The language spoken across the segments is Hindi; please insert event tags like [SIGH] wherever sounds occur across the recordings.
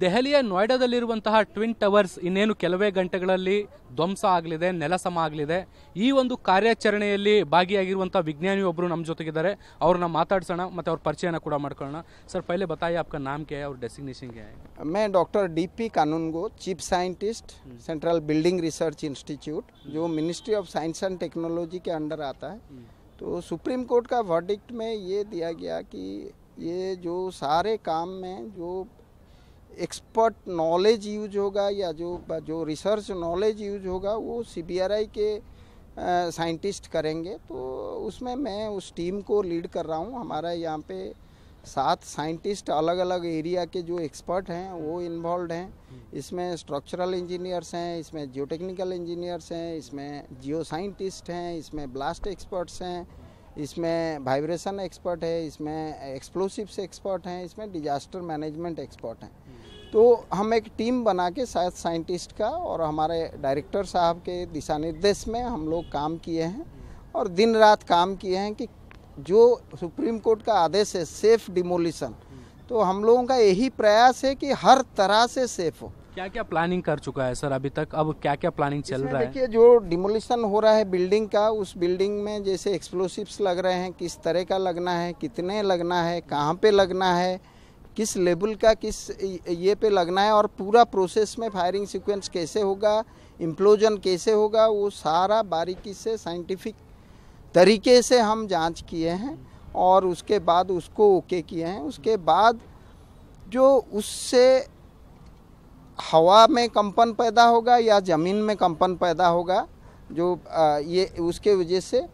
ದೆಹಲಿಯ ನೋಯ್ಡಾದಲ್ಲಿರುವಂತಹ ಟ್ವಿನ್ ಟವರ್ಸ್ ಇನ್ನೇನು ಕೆಲವೇ ಗಂಟೆಗಳಲ್ಲಿ ಧ್ವಂಸ ಆಗಲಿದೆ ನೆಲಸಮ ಆಗಲಿದೆ ಈ ಒಂದು ಕಾರ್ಯಾಚರಣೆಯಲ್ಲಿ ಭಾಗಿಯಾಗಿರುವಂಥ ವಿಜ್ಞಾನಿ ಒಬ್ಬರು ನಮ್ಮ ಜೊತೆಗಿದ್ದಾರೆ ಅವ್ರನ್ನ ಮಾತಾಡ್ಸೋಣ ಮತ್ತು ಅವ್ರ ಪರಿಚಯನ ಕೂಡ ಮಾಡ್ಕೊಳ್ಳೋಣ ಸರ್ ಪೈಲೆ ಬತಾಯಿ आपका नाम क्या है और ಡಾಕ್ಟರ್ ಡಿ ಪಿ मैं chief scientist central building research institute building ministry of science ministry technology ಕೆ ಅಂಡರ್ टेक्नोलॉजी के ಸುಪ್ರೀಂ ಕೋರ್ಟ್ ಕಾ ವರ್ಡಿಕ್ಟ್ ಮೇ ಯೇ ದಿಯಾ वर्डिक्ट ಕಿ ಯೇ ಸಾರೇ ಮೇ ಜೋ एक्सपर्ट नॉलेज यूज होगा या जो जो रिसर्च नॉलेज यूज होगा वो सी के साइंटिस्ट करेंगे तो उसमें मैं उस टीम को लीड कर रहा हूँ हमारा यहाँ पे सात साइंटिस्ट अलग अलग एरिया के जो एक्सपर्ट हैं वो हम्म। इन्वॉल्व हैं इसमें स्ट्रक्चरल इंजीनियर्स हैं इसमें जियोटेक्निकल इंजीनियर्स हैं इसमें जियो साइंटिस्ट हैं इसमें ब्लास्ट एक्सपर्ट्स हैं इसमें वाइब्रेशन एक्सपर्ट है इसमें एक्सप्लोसिव्स एक्सपर्ट हैं इसमें डिजास्टर मैनेजमेंट एक्सपर्ट हैं तो हम एक टीम बना के शायद साइंटिस्ट का और हमारे डायरेक्टर साहब के दिशा निर्देश में हम लोग काम किए हैं और दिन रात काम किए हैं कि जो सुप्रीम कोर्ट का आदेश है सेफ डिमोलिशन तो हम लोगों का यही प्रयास है कि हर तरह से सेफ हो क्या क्या प्लानिंग कर चुका है सर अभी तक अब क्या क्या प्लानिंग चल रहा है देखिए जो डिमोलिशन हो रहा है बिल्डिंग का उस बिल्डिंग में जैसे एक्सप्लोसिव्स लग रहे हैं किस तरह का लगना है कितने लगना है कहाँ पे लगना है किस लेवल का किस ये पे लगना है और पूरा प्रोसेस में फायरिंग सीक्वेंस कैसे होगा इम्प्लोजन कैसे होगा वो सारा बारीकी से साइंटिफिक तरीके से हम जांच किए हैं और उसके बाद उसको ओके किए हैं उसके बाद जो उससे हवा में कंपन पैदा होगा या ज़मीन में कंपन पैदा होगा जो ये उसके वजह से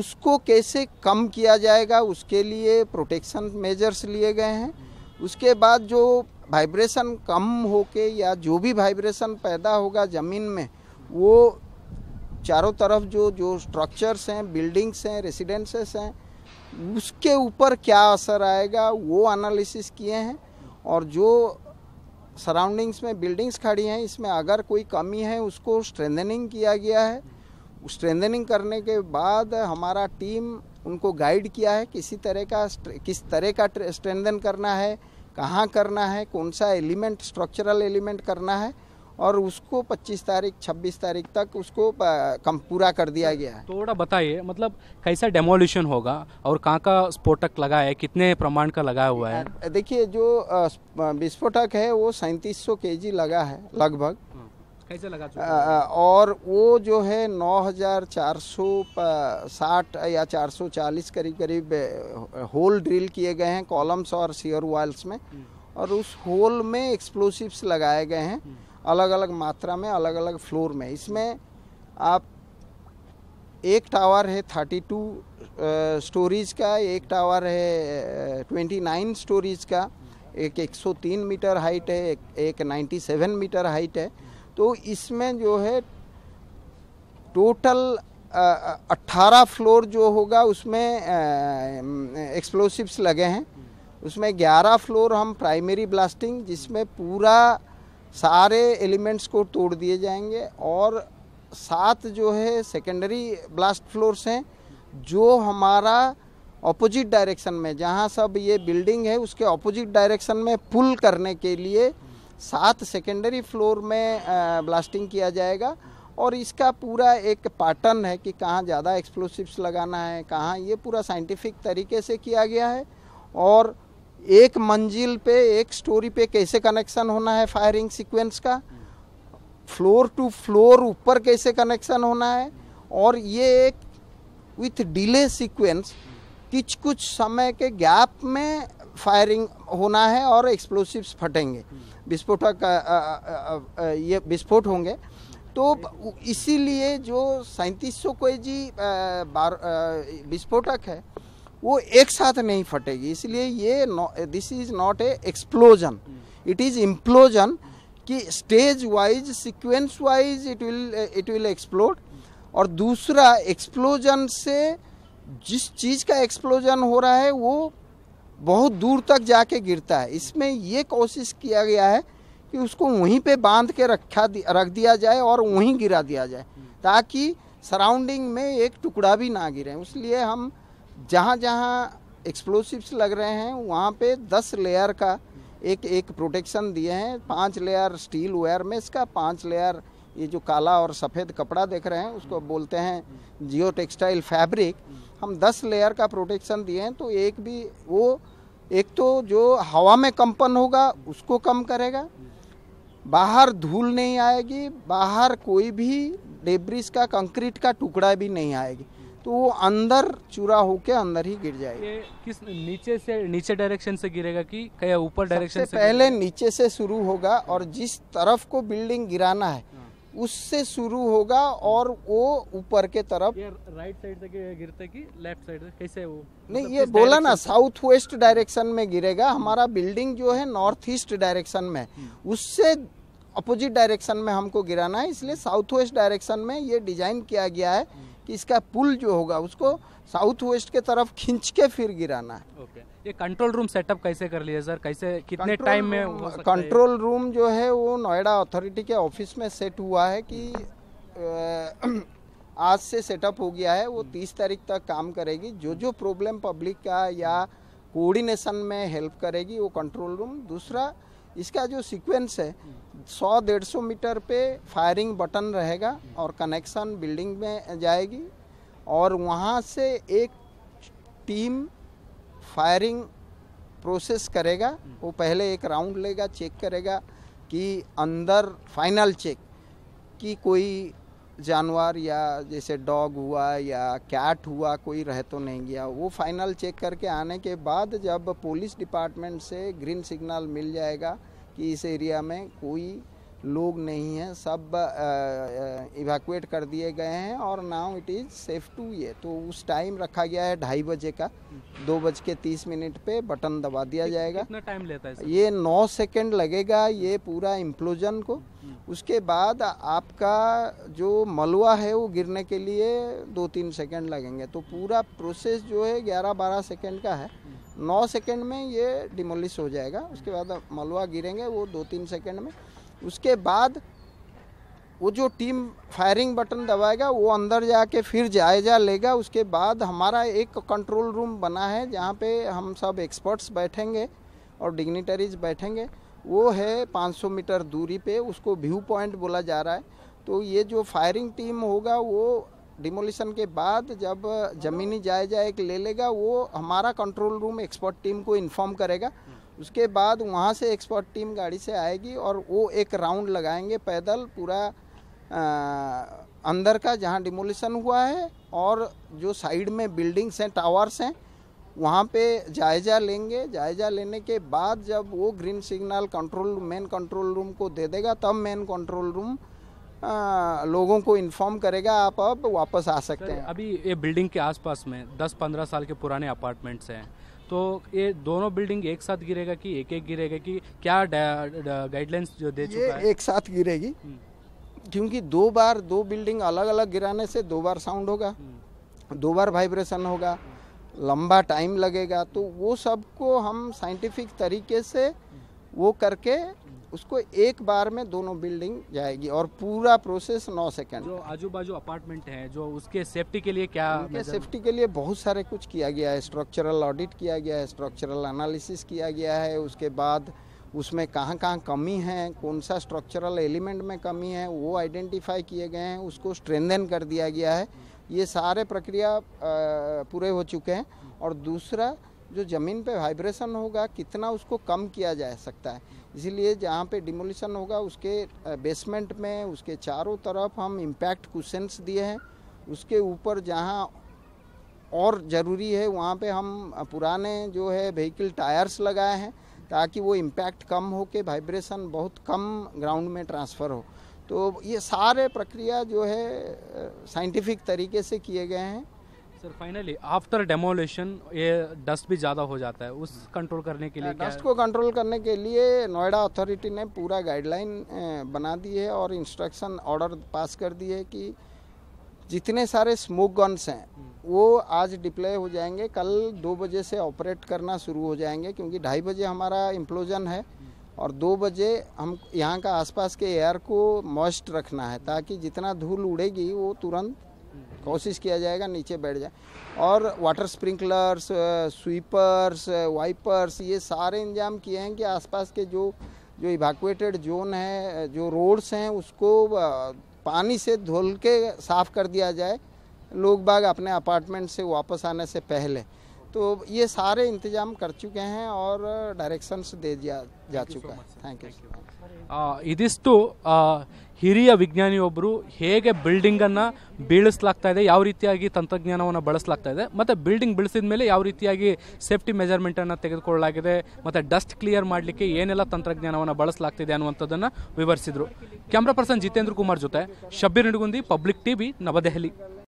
उसको कैसे कम किया जाएगा उसके लिए प्रोटेक्शन मेजर्स लिए गए हैं उसके बाद जो वाइब्रेशन कम होके या जो भी वाइब्रेशन पैदा होगा ज़मीन में वो चारों तरफ जो जो स्ट्रक्चर्स हैं बिल्डिंग्स हैं रेसिडेंसेस हैं उसके ऊपर क्या असर आएगा वो एनालिसिस किए हैं और जो सराउंडिंग्स में बिल्डिंग्स खड़ी हैं इसमें अगर कोई कमी है उसको स्ट्रेंथनिंग किया गया है स्ट्रेंथनिंग करने के बाद हमारा टीम उनको गाइड किया है किसी तरह का किस तरह का स्ट्रेंथन करना है कहाँ करना है कौन सा एलिमेंट स्ट्रक्चरल एलिमेंट करना है और उसको 25 तारीख 26 तारीख तक उसको कम पूरा कर दिया गया है थोड़ा बताइए मतलब कैसा डेमोल्यूशन होगा और कहाँ का स्फोटक लगा है कितने प्रमाण का लगा हुआ है देखिए जो विस्फोटक है वो सैंतीस सौ लगा है लगभग हाँ। कैसे लगा चुका और वो जो है 9,460 या 440 करीब करीब होल ड्रिल किए गए हैं कॉलम्स और सियर वॉल्स में हम्म। और उस होल में एक्सप्लोसिव्स लगाए गए हैं हम्म। अलग अलग मात्रा में अलग अलग फ्लोर में इसमें आप एक टावर है थर्टी टू स्टोरीज का एक टावर है ट्वेंटी नाइन स्टोरीज का एक एक सौ तीन मीटर हाइट है एक, एक सेवन मीटर हाइट है तो इसमें जो है टोटल अट्ठारह फ्लोर जो होगा उसमें एक्सप्लोसिव्स लगे हैं उसमें ग्यारह फ्लोर हम प्राइमरी ब्लास्टिंग जिसमें पूरा सारे एलिमेंट्स को तोड़ दिए जाएंगे और सात जो है सेकेंडरी ब्लास्ट फ्लोर्स हैं जो हमारा ऑपोजिट डायरेक्शन में जहाँ सब ये बिल्डिंग है उसके ऑपोजिट डायरेक्शन में पुल करने के लिए सात सेकेंडरी फ्लोर में ब्लास्टिंग किया जाएगा और इसका पूरा एक पैटर्न है कि कहाँ ज़्यादा एक्सप्लोसिव्स लगाना है कहाँ ये पूरा साइंटिफिक तरीके से किया गया है और एक मंजिल पे एक स्टोरी पे कैसे कनेक्शन होना है फायरिंग सीक्वेंस का फ्लोर टू फ्लोर ऊपर कैसे कनेक्शन होना है और ये एक विथ डिले सीक्वेंस कुछ कुछ समय के गैप में फायरिंग होना है और एक्सप्लोसिव्स फटेंगे विस्फोटक ये विस्फोट होंगे तो इसीलिए जो सैंतीस सौ कोई जी विस्फोटक है वो एक साथ नहीं फटेगी इसलिए ये this is not a explosion it is implosion कि stage wise sequence wise it will it will explode और दूसरा एक्सप्लोजन से जिस चीज़ का एक्सप्लोजन हो रहा है वो बहुत दूर तक जाके गिरता है इसमें ये कोशिश किया गया है कि उसको वहीं पे बांध के रखा रख दिया जाए और वहीं गिरा दिया जाए ताकि सराउंडिंग में एक टुकड़ा भी ना गिरे इसलिए हम जहाँ जहाँ एक्सप्लोसिव्स लग रहे हैं वहाँ पे दस लेयर का एक एक प्रोटेक्शन दिए हैं पांच लेयर स्टील वेयर में इसका पांच लेयर ये जो काला और सफ़ेद कपड़ा देख रहे हैं उसको बोलते हैं जियो टेक्सटाइल फैब्रिक हम 10 लेयर का प्रोटेक्शन दिए हैं तो एक भी वो एक तो जो हवा में कंपन होगा उसको कम करेगा बाहर धूल नहीं आएगी बाहर कोई भी डेब्रिज का कंक्रीट का टुकड़ा भी नहीं आएगी तो वो अंदर चूरा होके अंदर ही गिर जाएगा किस नीचे से नीचे डायरेक्शन से गिरेगा कि क्या ऊपर डायरेक्शन से पहले नीचे से शुरू होगा और जिस तरफ को बिल्डिंग गिराना है हाँ। उससे शुरू होगा और वो ऊपर के तरफ राइट साइड तक गिरते कि लेफ्ट साइड कैसे वो नहीं मतलब ये बोला ना साउथ वेस्ट डायरेक्शन में गिरेगा हमारा बिल्डिंग जो है नॉर्थ ईस्ट डायरेक्शन में हम्म। उससे अपोजिट डायरेक्शन में हमको गिराना है इसलिए साउथ वेस्ट डायरेक्शन में ये डिज़ाइन किया गया है कि इसका पुल जो होगा उसको साउथ वेस्ट के तरफ खींच के फिर गिराना है ओके ये कंट्रोल रूम सेटअप कैसे कर लिए सर कैसे कितने टाइम में कंट्रोल रूम जो है वो नोएडा अथॉरिटी के ऑफिस में सेट हुआ है कि [CLEARS THROAT] आज से सेटअप हो गया है वो hmm. तीस तारीख तक काम करेगी जो जो प्रॉब्लम पब्लिक का या कोऑर्डिनेशन में हेल्प करेगी वो कंट्रोल रूम दूसरा इसका जो सीक्वेंस है सौ डेढ़ सौ मीटर पे फायरिंग बटन रहेगा और कनेक्शन बिल्डिंग में जाएगी और वहाँ से एक टीम फायरिंग प्रोसेस करेगा वो पहले एक राउंड लेगा चेक करेगा कि अंदर फाइनल चेक कि कोई जानवर या जैसे डॉग हुआ या कैट हुआ कोई रह तो नहीं गया वो फाइनल चेक करके आने के बाद जब पुलिस डिपार्टमेंट से ग्रीन सिग्नल मिल जाएगा कि इस एरिया में कोई लोग नहीं हैं सब इवैक्यूएट कर दिए गए हैं और now it is safe to ये तो उस टाइम रखा गया है ढाई बजे का दो बज के तीस मिनट पे बटन दबा दिया जाएगा कितना टाइम लेता है ये नौ सेकंड लगेगा ये पूरा इम्प्लोजन को हम्म। उसके बाद आपका जो मलवा है वो गिरने के लिए दो तीन सेकंड लगेंगे तो पूरा प्रोसेस जो है ग्यारह बारह सेकेंड का है हम्म। नौ सेकेंड में ये डिमोलिश हो जाएगा उसके बाद मलवा गिरेंगे वो दो तीन सेकेंड में उसके बाद वो जो टीम फायरिंग बटन दबाएगा वो अंदर जाके फिर जायजा लेगा उसके बाद हमारा एक कंट्रोल रूम बना है जहाँ पे हम सब एक्सपर्ट्स बैठेंगे और डिग्निटरीज बैठेंगे वो है 500 मीटर दूरी पे उसको व्यू पॉइंट बोला जा रहा है तो ये जो फायरिंग टीम होगा वो डिमोलिशन के बाद जब ज़मीनी जायजा एक ले लेगा वो हमारा कंट्रोल रूम एक्सपर्ट टीम को इन्फॉर्म करेगा उसके बाद वहाँ से एक्सपर्ट टीम गाड़ी से आएगी और वो एक राउंड लगाएंगे पैदल पूरा आ, अंदर का जहाँ डिमोलिशन हुआ है और जो साइड में बिल्डिंग्स हैं टावर्स हैं वहाँ पे जायज़ा लेंगे जायज़ा लेने के बाद जब वो green signal control main control room को दे देगा तब मेन कंट्रोल रूम आ, लोगों को इन्फॉर्म करेगा आप अब वापस आ सकते हैं अभी ये बिल्डिंग के आसपास में 10-15 साल के पुराने अपार्टमेंट्स हैं तो ये दोनों बिल्डिंग एक साथ गिरेगा कि एक एक गिरेगा कि क्या गाइडलाइंस जो दे चुका है एक साथ गिरेगी हम्म। क्योंकि दो बार दो बिल्डिंग अलग अलग गिराने से दो बार साउंड होगा हम्म। दो बार वाइब्रेशन होगा लंबा टाइम लगेगा तो वो सबको हम साइंटिफिक तरीके से हम्म। वो करके उसको एक बार में दोनों बिल्डिंग जाएगी और पूरा प्रोसेस नौ सेकंड जो आजू बाजू अपार्टमेंट है जो उसके सेफ्टी के लिए क्या उनके सेफ्टी के लिए बहुत सारे कुछ किया गया है स्ट्रक्चरल ऑडिट किया गया है स्ट्रक्चरल एनालिसिस किया गया है उसके बाद उसमें कहाँ कहाँ कमी है कौन सा स्ट्रक्चरल एलिमेंट में कमी है वो आइडेंटिफाई किए गए हैं उसको स्ट्रेंदन कर दिया गया है ये सारे प्रक्रिया पूरे हो चुके हैं और दूसरा जो ज़मीन पे वाइब्रेशन होगा कितना उसको कम किया जा सकता है इसलिए जहाँ पे डिमोलिशन होगा उसके बेसमेंट में उसके चारों तरफ हम इम्पैक्ट कुशंस दिए हैं उसके ऊपर जहाँ और ज़रूरी है वहाँ पे हम पुराने जो है व्हीकल टायर्स लगाए हैं ताकि वो इम्पैक्ट कम हो के वाइब्रेशन बहुत कम ग्राउंड में ट्रांसफ़र हो तो ये सारे प्रक्रिया जो है साइंटिफिक तरीके से किए गए हैं सर फाइनली आफ्टर डेमोलेशन ये डस्ट भी ज़्यादा हो जाता है उस कंट्रोल करने के लिए डस्ट uh, को कंट्रोल करने के लिए नोएडा अथॉरिटी ने पूरा गाइडलाइन uh, बना दी है और इंस्ट्रक्शन ऑर्डर पास कर दिए है कि जितने सारे स्मोक गन्स हैं हम्म। वो आज डिप्ले हो जाएंगे कल दो बजे से ऑपरेट करना शुरू हो जाएंगे क्योंकि ढाई बजे हमारा इम्प्लोजन है हम्म। और दो बजे हम यहाँ का आसपास के एयर को मॉइस्ट रखना है ताकि जितना धूल उड़ेगी वो तुरंत कोशिश किया जाएगा नीचे बैठ जाए और वाटर स्प्रिंकलर्स स्वीपर्स वाइपर्स ये सारे इंतजाम किए हैं कि आसपास के जो जो इवाकुएटेड जोन है जो रोड्स हैं उसको पानी से धुल के साफ़ कर दिया जाए लोग बाग अपने अपार्टमेंट से वापस आने से पहले तो ये सारे इंतजाम कर चुके हैं और डायरेक्शंस दे दिया जा चुका है थैंक यू तो ಹಿರಿಯ ವಿಜ್ಞಾನಿಯೊಬ್ಬರು ಹೇಗೆ ಬಿಲ್ಡಿಂಗನ್ನು ಬೀಳಿಸ್ಲಾಗ್ತಾ ಇದೆ ಯಾವ ರೀತಿಯಾಗಿ ತಂತ್ರಜ್ಞಾನವನ್ನು ಬಳಸಲಾಗ್ತಾ ಇದೆ ಮತ್ತು ಬಿಲ್ಡಿಂಗ್ ಬೀಳಿಸಿದ ಮೇಲೆ ಯಾವ ರೀತಿಯಾಗಿ ಸೇಫ್ಟಿ ಮೆಜರ್ಮೆಂಟನ್ನು ತೆಗೆದುಕೊಳ್ಳಲಾಗಿದೆ ಮತ್ತು ಡಸ್ಟ್ ಕ್ಲಿಯರ್ ಮಾಡಲಿಕ್ಕೆ ಏನೆಲ್ಲ ತಂತ್ರಜ್ಞಾನವನ್ನು ಬಳಸಲಾಗ್ತಿದೆ ಅನ್ನುವಂಥದ್ದನ್ನು ವಿವರಿಸಿದರು ಕ್ಯಾಮ್ರಾ ಪರ್ಸನ್ ಜಿತೇಂದ್ರ ಕುಮಾರ್ ಜೊತೆ ಶಬ್ಬೀರ್ ನಿಡುಗುಂದಿ ಪಬ್ಲಿಕ್ ವಿ ನವದೆಹಲಿ